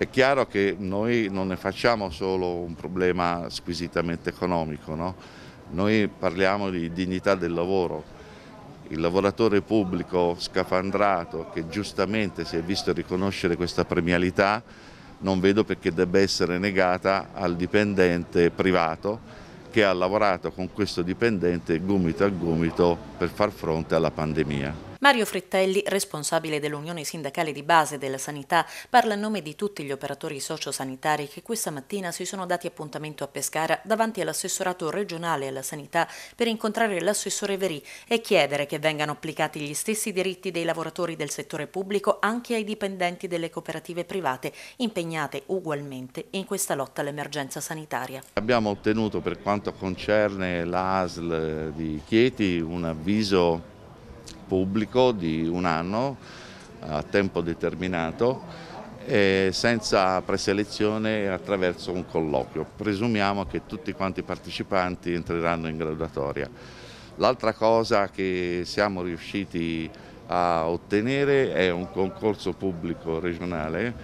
È chiaro che noi non ne facciamo solo un problema squisitamente economico, no? noi parliamo di dignità del lavoro. Il lavoratore pubblico scafandrato che giustamente si è visto riconoscere questa premialità non vedo perché debba essere negata al dipendente privato che ha lavorato con questo dipendente gomito a gomito per far fronte alla pandemia. Mario Frittelli, responsabile dell'Unione Sindacale di Base della Sanità, parla a nome di tutti gli operatori sociosanitari che questa mattina si sono dati appuntamento a Pescara davanti all'assessorato regionale alla sanità per incontrare l'assessore Verì e chiedere che vengano applicati gli stessi diritti dei lavoratori del settore pubblico anche ai dipendenti delle cooperative private impegnate ugualmente in questa lotta all'emergenza sanitaria. Abbiamo ottenuto per quanto concerne l'ASL di Chieti un avviso pubblico di un anno a tempo determinato senza preselezione attraverso un colloquio. Presumiamo che tutti quanti i partecipanti entreranno in graduatoria. L'altra cosa che siamo riusciti a ottenere è un concorso pubblico regionale,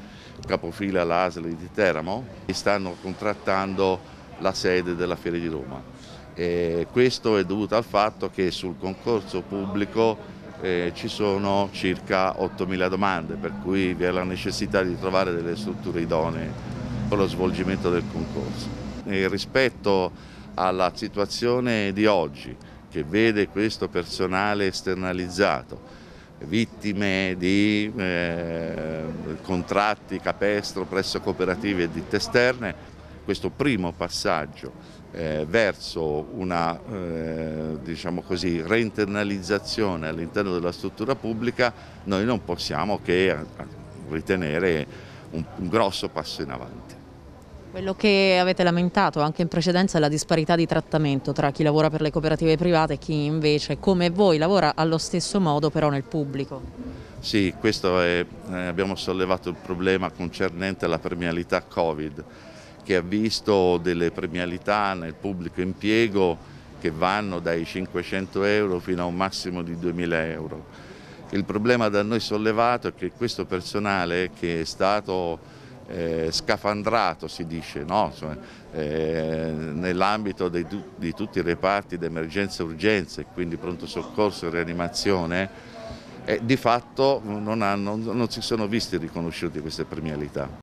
capofila l'ASL di Teramo, che stanno contrattando la sede della Fiera di Roma. E questo è dovuto al fatto che sul concorso pubblico eh, ci sono circa 8.000 domande, per cui vi è la necessità di trovare delle strutture idonee per lo svolgimento del concorso. E rispetto alla situazione di oggi, che vede questo personale esternalizzato, vittime di eh, contratti capestro presso cooperative e ditte esterne, questo primo passaggio eh, verso una eh, diciamo così, reinternalizzazione all'interno della struttura pubblica, noi non possiamo che eh, ritenere un, un grosso passo in avanti. Quello che avete lamentato anche in precedenza è la disparità di trattamento tra chi lavora per le cooperative private e chi invece, come voi, lavora allo stesso modo però nel pubblico. Sì, questo è, eh, abbiamo sollevato il problema concernente la premialità Covid che ha visto delle premialità nel pubblico impiego che vanno dai 500 euro fino a un massimo di 2000 euro. Il problema da noi sollevato è che questo personale che è stato eh, scafandrato, si dice, no? Cioè, eh, nell'ambito tu di tutti i reparti d'emergenza e urgenza, quindi pronto soccorso e rianimazione, eh, di fatto non, hanno, non si sono visti riconosciuti queste premialità.